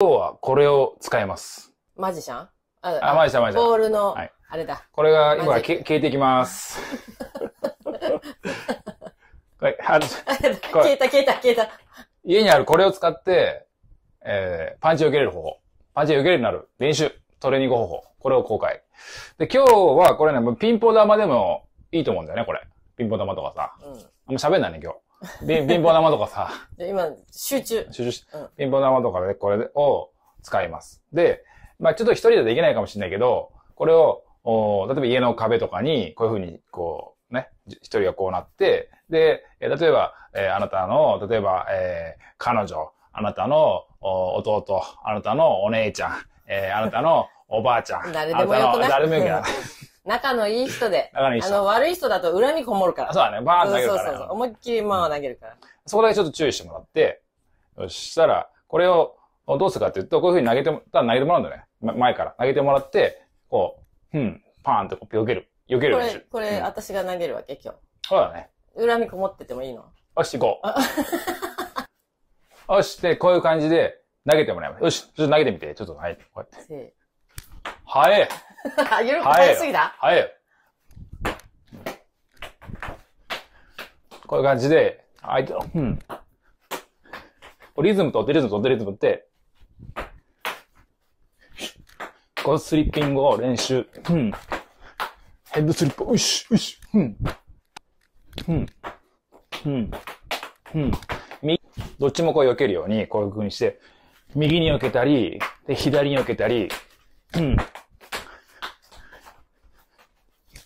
今日はこれを使います。マジシャンああ、マジシャン、マジシャン。ボールの、はい、あれだ。これが今消えていきます。これ、消えた、消えた、消えた。家にあるこれを使って、えー、パンチを受けれる方法。パンチを受けれるようになる。練習。トレーニング方法。これを公開。で、今日はこれね、ピンポ玉でもいいと思うんだよね、これ。ピンポ玉とかさ。うん。あんま喋んないね、今日。貧乏玉とかさ。今、集中。集中し、うん、貧乏玉とかでこれを使います。で、まあちょっと一人でできないかもしれないけど、これを、お例えば家の壁とかに、こういうふうに、こう、ね、一人がこうなって、で、例えば、えー、あなたの、例えば、えー、彼女、あなたのお弟、あなたのお姉ちゃん、えー、あなたのおばあちゃん。誰でもよくない。誰でもよくない。仲のいい人で。仲のいい人あの、悪い人だと恨みこもるから。そうだね。バーン投げるから、そうそうそう。思いっきりまあ投げるから、そこだけちょっと注意してもらって、そしたら、これをどうするかっていうと、こういうふうに投げても、ただ投げてもらうんだよね。前から。投げてもらって、こう、うん、パーンってこう避ける。避けるこれ、これ、私が投げるわけ、今日。そうだね。恨みこもっててもいいのよし、行こう。よし、で、こういう感じで投げてもらいます。よし、ちょっと投げてみて。ちょっと、はい。こうやって。はい。夜早すぎだはい。こういう感じで、相手の、うん。リズムとってリズムとってリズムって、このスリッピングを練習。うん。ヘッドスリップ、うし、うし、うん。うん。うん。うん。み、どっちもこう避けるように、こういう風にして、右に避けたり、で、左に避けたり、うん。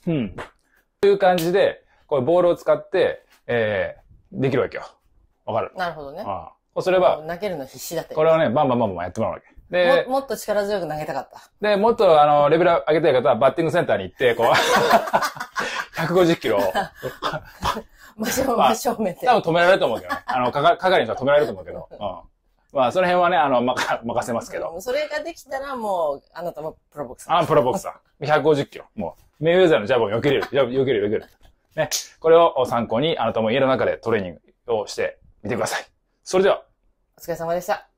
うん。という感じで、これボールを使って、えー、できるわけよ。わかるなるほどね。ああこうすれば。投げるの必死だって。これはね、バンバンバンバンやってもらうわけ。でも、もっと力強く投げたかった。で、もっと、あの、レベル上げたい方は、バッティングセンターに行って、こう、150 キロを。真正真正面で、多分止められると思うけどね。あの、かか、係の人は止められると思うけど。うん。まあ、その辺はね、あの、ま、任せますけど。それができたら、もう、あなたもプロボクサー。あ、プロボクサー。150キロ。もう。メイウェザーのジャブを避けれる。ジャブ、避けれる、避ける。ね。これを参考に、あなたも家の中でトレーニングをしてみてください。それでは。お疲れ様でした。